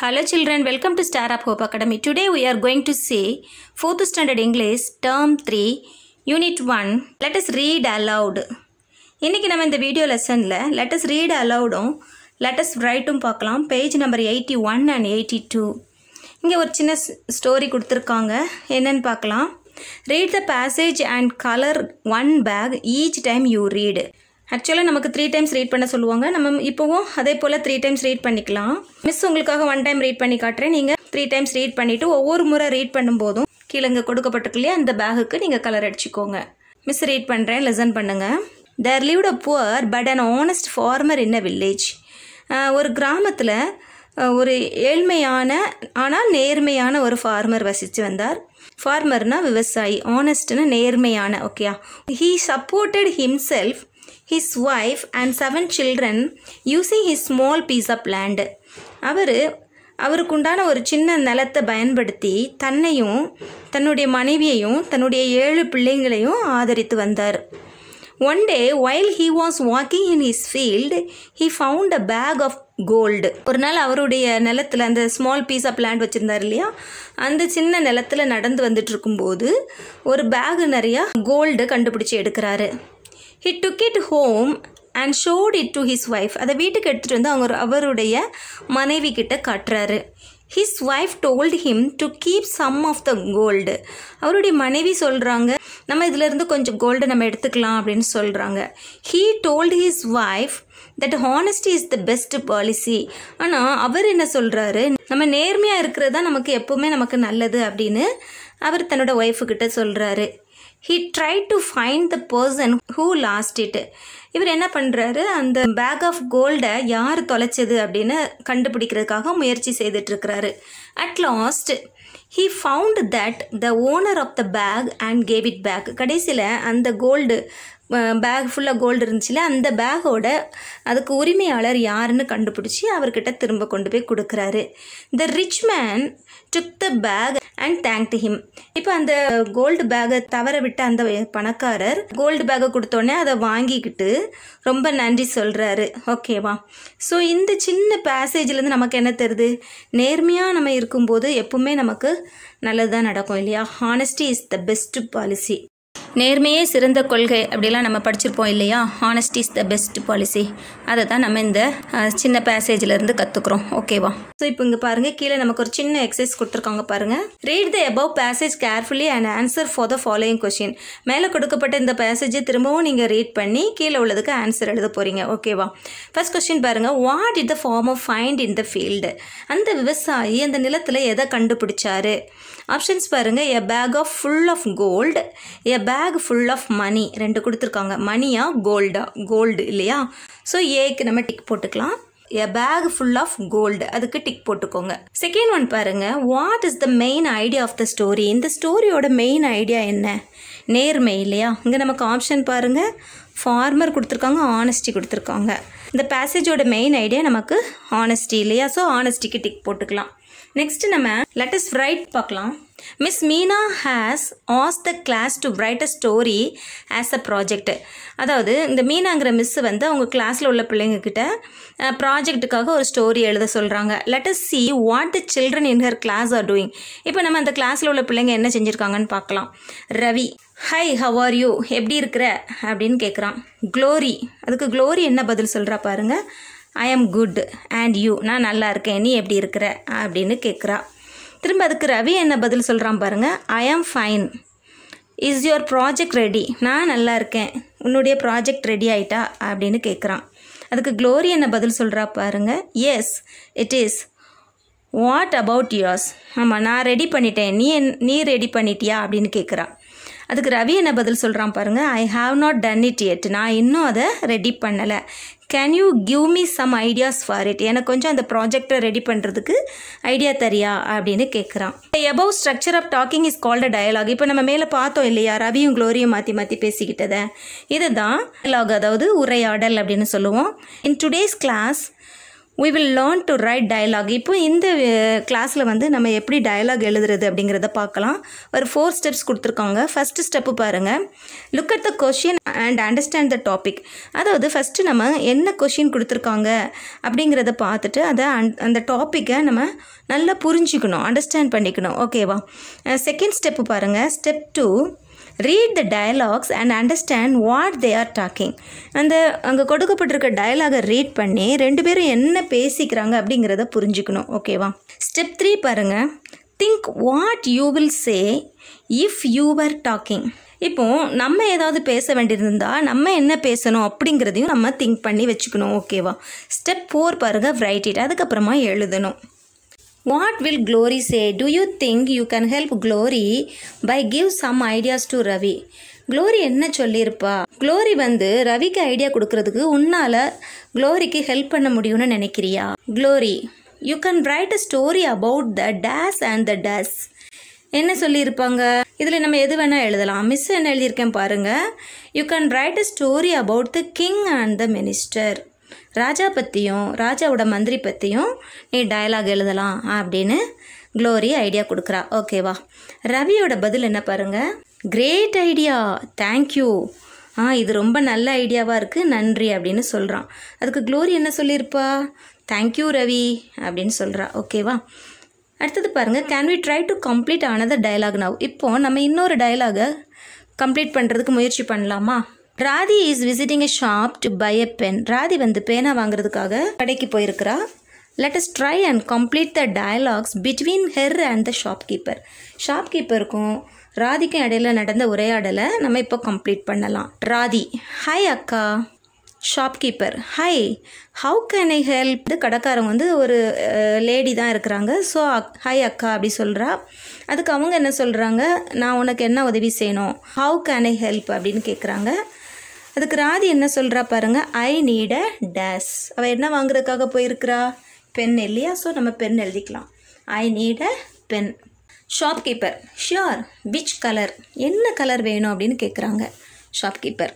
Hello children, welcome to Star Up Hope Academy. Today we are going to see 4th standard English term 3 unit 1. Let us read aloud. இன்னிக்கு நம்ம இந்த video லெசனில் let us read aloud, let us writeம் பார்க்கலாம் Page number 81 and 82. இங்கே ஒரு சின்ன story கொடுத்துருக்காங்க என்னன்னு பார்க்கலாம் Read the passage and color one bag each time you read. ஆக்சுவலாக நமக்கு த்ரீ டைம்ஸ் ரீட் பண்ண சொல்லுவாங்க நம்ம இப்போவும் அதே போல் த்ரீ டைம்ஸ் ரீட் பண்ணிக்கலாம் மிஸ் உங்களுக்காக ஒன் டைம் ரீட் பண்ணி காட்டுறேன் நீங்கள் த்ரீ டைம்ஸ் ரீட் பண்ணிவிட்டு ஒவ்வொரு முறை ரீட் பண்ணும்போதும் கீழே இங்கே கொடுக்கப்பட்டிருக்கு இல்லையா அந்த பேகுக்கு நீங்கள் கலர் அடிச்சுக்கோங்க மிஸ் ரீட் பண்ணுறேன் லெசன் பண்ணுங்கள் there live a poor but an honest farmer in a village ஒரு கிராமத்தில் ஒரு ஏழ்மையான ஆனால் நேர்மையான ஒரு ஃபார்மர் வசித்து வந்தார் ஃபார்மர்னால் விவசாயி ஆனஸ்ட்னு நேர்மையான ஓகேயா he supported himself his wife and seven children using his small piece of land அவர் அவருக்குண்டான ஒரு சின்ன நிலத்தை பயன்படுத்தி தன்னையும் தன்னுடைய மனைவியையும் தன்னுடைய ஏழு பிள்ளைங்களையும் ஆதரித்து வந்தார் one day while he was walking in his field he found a bag of gold ஒரு நாள் அவருடைய நிலத்தில் அந்த ஸ்மால் பீஸ் ஆஃப் லேண்ட் வச்சுருந்தார் இல்லையா அந்த சின்ன நிலத்தில் நடந்து வந்துட்டு இருக்கும்போது ஒரு பேகு நிறையா கோல்டு கண்டுபிடிச்சி எடுக்கிறாரு he took it home and showed it to his wife அதை வீட்டுக்கு எடுத்துகிட்டு வந்து அவங்க அவருடைய மனைவி கிட்ட காட்டுறாரு his wife told him to keep some of the gold அவருடைய மனைவி சொல்கிறாங்க நம்ம இதிலேருந்து கொஞ்சம் கோல்டு நம்ம எடுத்துக்கலாம் அப்படின்னு சொல்கிறாங்க he told his wife that honesty is the best policy ஆனால் அவர் என்ன சொல்கிறாரு நம்ம நேர்மையாக இருக்கிறது தான் நமக்கு எப்போவுமே நமக்கு நல்லது அப்படின்னு அவர் தன்னோட ஒய்ஃபுக்கிட்ட சொல்கிறாரு he try to find the person who lost it இவர் என்ன பண்ணுறாரு அந்த பேக் ஆஃப் கோல்டை யார் தொலைச்சது அப்படின்னு கண்டுபிடிக்கிறதுக்காக முயற்சி செய்துட்ருக்கிறாரு at last he found that the owner of the bag and gave it back கடைசியில் அந்த கோல்டு பேக் ஃபுல்லாக கோல்டு இருந்துச்சுல அந்த பேக்கோட அதுக்கு உரிமையாளர் யாருன்னு கண்டுபிடிச்சி அவர்கிட்ட திரும்ப கொண்டு போய் கொடுக்குறாரு the rich man took the bag and thanked him இப்போ அந்த கோல்டு பேகை தவற விட்ட அந்த பணக்காரர் கோல்டு பேகை கொடுத்தோடனே அதை வாங்கிக்கிட்டு ரொம்ப நன்றி சொல்கிறாரு ஓகேவா ஸோ இந்த சின்ன பேசேஜ்லேருந்து நமக்கு என்ன தெரியுது நேர்மையாக நம்ம இருக்கும்போது எப்பவுமே நமக்கு நல்லது தான் நடக்கும் இல்லையா honesty is the best policy நேர்மையே சிறந்த கொள்கை அப்படிலாம் நம்ம படிச்சிருப்போம் இல்லையா honesty is the best policy அதை தான் நம்ம இந்த சின்ன பேசேஜ்லேருந்து கற்றுக்குறோம் ஓகேவா ஸோ இப்போ இங்கே பாருங்கள் கீழே நமக்கு ஒரு சின்ன எக்ஸசைஸ் கொடுத்துருக்காங்க பாருங்கள் read the above passage carefully and answer for the following question மேலே கொடுக்கப்பட்ட இந்த பேசேஜை திரும்பவும் நீங்கள் ரீட் பண்ணி கீழே உள்ளதுக்கு ஆன்சர் எழுத போகிறீங்க ஓகேவா ஃபஸ்ட் கொஸ்டின் பாருங்கள் what it the farm of find in the field அந்த விவசாயி அந்த நிலத்தில் எதை கண்டுபிடிச்சாரு ஆப்ஷன்ஸ் பாருங்கள் a bag of full of gold a bag bag full of money ரெண்டு கொடுத்துருக்காங்க மணியா கோல்டா கோல்டு இல்லையா ஸோ ஏக்கு நம்ம டிக் போட்டுக்கலாம் a bag full of gold அதுக்கு டிக் போட்டுக்கோங்க செகண்ட் ஒன் பாருங்க what is the main idea of the story இந்த ஸ்டோரியோட மெயின் ஐடியா என்ன நேர்மை இல்லையா இங்கே நமக்கு ஆப்ஷன் பாருங்கள் ஃபார்மர் கொடுத்துருக்காங்க ஆனஸ்டி கொடுத்துருக்காங்க இந்த பேசேஜோட மெயின் ஐடியா நமக்கு ஆனஸ்டி இல்லையா ஸோ ஆனஸ்டிக்கு டிக் போட்டுக்கலாம் நெக்ஸ்ட் நம்ம லெட்டஸ்ட் ரைட் பார்க்கலாம் miss Meena has as the class to write a story as a project அதாவது இந்த மீனாங்கிற மிஸ் வந்து அவங்க கிளாஸில் உள்ள பிள்ளைங்கக்கிட்ட ப்ராஜெக்ட்டுக்காக ஒரு ஸ்டோரி எழுத சொல்கிறாங்க let us see what the children in her class are doing இப்போ நம்ம அந்த கிளாஸில் உள்ள பிள்ளைங்க என்ன செஞ்சுருக்காங்கன்னு பார்க்கலாம் Ravi hi how are you எப்படி இருக்கிற அப்படின்னு கேட்குறான் க்ளோரி அதுக்கு க்ளோரி என்ன பதில் சொல்கிறா பாருங்கள் ஐ ஆம் குட் அண்ட் யூ நான் நல்லா இருக்கேன் நீ எப்படி இருக்கிற அப்படின்னு கேட்குறா திரும்ப அதுக்கு ரவி என்ன பதில் சொல்கிறான் பாருங்கள் I am fine is your project ready நான் நல்லா இருக்கேன் உன்னுடைய ப்ராஜெக்ட் ரெடி ஆயிட்டா அப்படின்னு கேட்குறான் அதுக்கு க்ளோரி என்ன பதில் சொல்கிறா பாருங்கள் yes it is what about yours ஆமாம் நான் ரெடி பண்ணிட்டேன் நீ என் நீ ரெடி பண்ணிட்டியா அப்படின்னு கேட்குறான் அதுக்கு ரவி என்ன பதில் சொல்கிறான் பாருங்கள் I have not done it yet நான் இன்னும் அதை ரெடி பண்ணலை can you give me some ideas for it எனக்கு கொஞ்சம் அந்த ப்ராஜெக்டை ரெடி பண்ணுறதுக்கு ஐடியா தரியா அப்படின்னு கேட்குறான் above structure of talking is a dialogue இப்போ நம்ம மேலே பார்த்தோம் இல்லையா ரவியும் க்ளோரியும் மாற்றி மாற்றி பேசிக்கிட்டதை இதுதான் டயலாக் அதாவது உரையாடல் அப்படின்னு சொல்லுவோம் in today's class we will learn to write dialogue இப்போ இந்த கிளாஸில் uh, வந்து நம்ம எப்படி டயலாக் எழுதுறது அப்படிங்கிறத பார்க்கலாம் ஒரு ஃபோர் ஸ்டெப்ஸ் கொடுத்துருக்காங்க ஃபஸ்ட்டு ஸ்டெப்பு பாருங்கள் look at the question and understand the topic அதாவது ஃபஸ்ட்டு நம்ம என்ன கொஷின் கொடுத்துருக்காங்க அப்படிங்கிறத பார்த்துட்டு அதை அந் அந்த டாப்பிக்கை நம்ம நல்லா புரிஞ்சுக்கணும் அண்டர்ஸ்டாண்ட் பண்ணிக்கணும் ஓகேவா செகண்ட் ஸ்டெப்பு பாருங்கள் step two read the dialogues and understand what they are talking அந்த அங்கே கொடுக்கப்பட்டிருக்க டயலாகை ரீட் பண்ணி ரெண்டு பேரும் என்ன பேசிக்கிறாங்க அப்படிங்கிறத புரிஞ்சுக்கணும் ஓகேவா ஸ்டெப் த்ரீ பாருங்கள் think what you will say if you are talking இப்போது நம்ம ஏதாவது பேச வேண்டியிருந்தால் நம்ம என்ன பேசணும் அப்படிங்கிறதையும் நம்ம திங்க் பண்ணி வச்சுக்கணும் ஓகேவா ஸ்டெப் ஃபோர் பாருங்கள் ரைட் இட் அதுக்கப்புறமா எழுதணும் what will Glory say do you think you can help Glory by give some ideas to Ravi Glory என்ன சொல்லியிருப்பா க்ளோரி வந்து ரவிக்கு ஐடியா கொடுக்கறதுக்கு உன்னால் க்ளோரிக்கு ஹெல்ப் பண்ண முடியும்னு நினைக்கிறியா Glory you can write a story about the days and the does என்ன சொல்லியிருப்பாங்க இதில் நம்ம எது வேணால் எழுதலாம் மிஸ் என்ன எழுதியிருக்கேன் பாருங்கள் you can write a story about the king and the minister ராஜா பற்றியும் ராஜாவோட மந்திரி பற்றியும் நீ டயலாக் எழுதலாம் அப்படின்னு க்ளோரி ஐடியா கொடுக்குறா ஓகேவா ரவியோட பதில் என்ன பாருங்கள் கிரேட் ஐடியா தேங்க்யூ ஆ இது ரொம்ப நல்ல ஐடியாவாக இருக்குது நன்றி அப்படின்னு சொல்கிறான் அதுக்கு க்ளோரி என்ன சொல்லியிருப்பா தேங்க்யூ ரவி அப்படின்னு சொல்கிறா ஓகேவா அடுத்தது பாருங்கள் can we try to complete ஆனது டயலாக் நவ் இப்போது நம்ம இன்னொரு டயலாகை கம்ப்ளீட் பண்ணுறதுக்கு முயற்சி பண்ணலாமா Radhi is visiting a shop to buy a pen Radhi வந்து பேனா வாங்குறதுக்காக கடைக்கு போயிருக்கிறா let us try and complete the dialogues between her and the shopkeeper ஷாப் கீப்பருக்கும் ராதிக்கும் இடையில நடந்த உரையாடலை நம்ம இப்போ கம்ப்ளீட் பண்ணலாம் ராதி ஹாய் அக்கா shopkeeper hi how can I help கடைக்காரங்க வந்து ஒரு லேடி தான் இருக்கிறாங்க ஸோ ஹாய் அக்கா அப்படி சொல்கிறா அதுக்கு அவங்க என்ன சொல்கிறாங்க நான் உனக்கு என்ன உதவி செய்யணும் ஹவு கேன் ஐ ஹெல்ப் அப்படின்னு கேட்குறாங்க அதுக்கு ராதி என்ன சொல்கிறா பாருங்கள் ஐ நீட் அ டேஸ் அவள் என்ன வாங்குறதுக்காக போயிருக்கிறா பென் இல்லையா ஸோ நம்ம பென் எழுதிக்கலாம் I need a pen shopkeeper sure which colour என்ன கலர் வேணும் அப்படின்னு கேட்குறாங்க ஷாப்கீப்பர்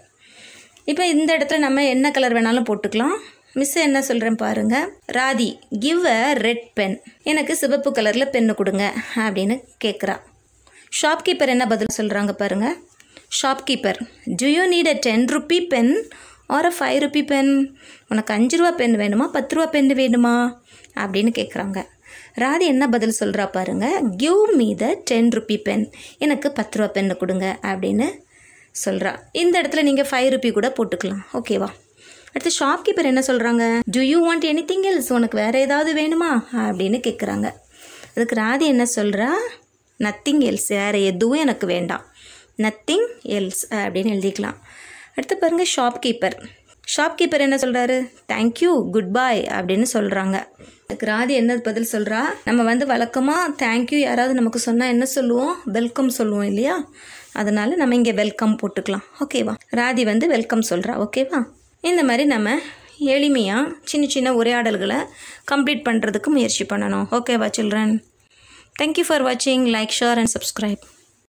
இப்போ இந்த இடத்துல நம்ம என்ன கலர் வேணாலும் போட்டுக்கலாம் மிஸ் என்ன சொல்கிறேன் பாருங்கள் Radhi give a red pen எனக்கு சிவப்பு கலரில் பென்னு கொடுங்க அப்படின்னு கேட்குறா ஷாப்கீப்பர் என்ன பதில் சொல்கிறாங்க பாருங்கள் shopkeeper do you need a ten rupee pen or a five rupee pen உனக்கு அஞ்சு ரூபா பென் வேணுமா பத்து ரூபா பென் வேணுமா அப்படின்னு கேட்குறாங்க ராதி என்ன பதில் சொல்கிறா பாருங்க give me the ten rupee pen எனக்கு பத்து ரூபா பென்னு கொடுங்க அப்படின்னு சொல்கிறா இந்த இடத்துல நீங்கள் ஃபைவ் ருப்பி கூட போட்டுக்கலாம் ஓகேவா அடுத்து ஷாப்கீப்பர் என்ன சொல்கிறாங்க do you want anything else உனக்கு வேறு ஏதாவது வேணுமா அப்படின்னு கேட்குறாங்க அதுக்கு ராதி என்ன சொல்கிறா நத்திங் எல்ஸ் வேறு எதுவும் எனக்கு வேண்டாம் நத்திங் எல்ஸ் அப்படின்னு எழுதிக்கலாம் அடுத்து பாருங்கள் ஷாப்கீப்பர் ஷாப்கீப்பர் என்ன சொல்கிறாரு தேங்க்யூ குட் பாய் அப்படின்னு சொல்கிறாங்க ராதி என்ன பதில் சொல்கிறா நம்ம வந்து வழக்கமாக தேங்க்யூ யாராவது நமக்கு சொன்னால் என்ன சொல்லுவோம் வெல்கம் சொல்லுவோம் இல்லையா அதனால் நம்ம இங்கே வெல்கம் போட்டுக்கலாம் ஓகேவா ராதி வந்து வெல்கம் சொல்கிறா ஓகேவா இந்த மாதிரி நம்ம எளிமையாக சின்ன சின்ன உரையாடல்களை கம்ப்ளீட் பண்ணுறதுக்கு முயற்சி பண்ணணும் ஓகேவா சில்ட்ரன் தேங்க்யூ ஃபார் வாட்சிங் லைக் ஷேர் அண்ட் சப்ஸ்கிரைப்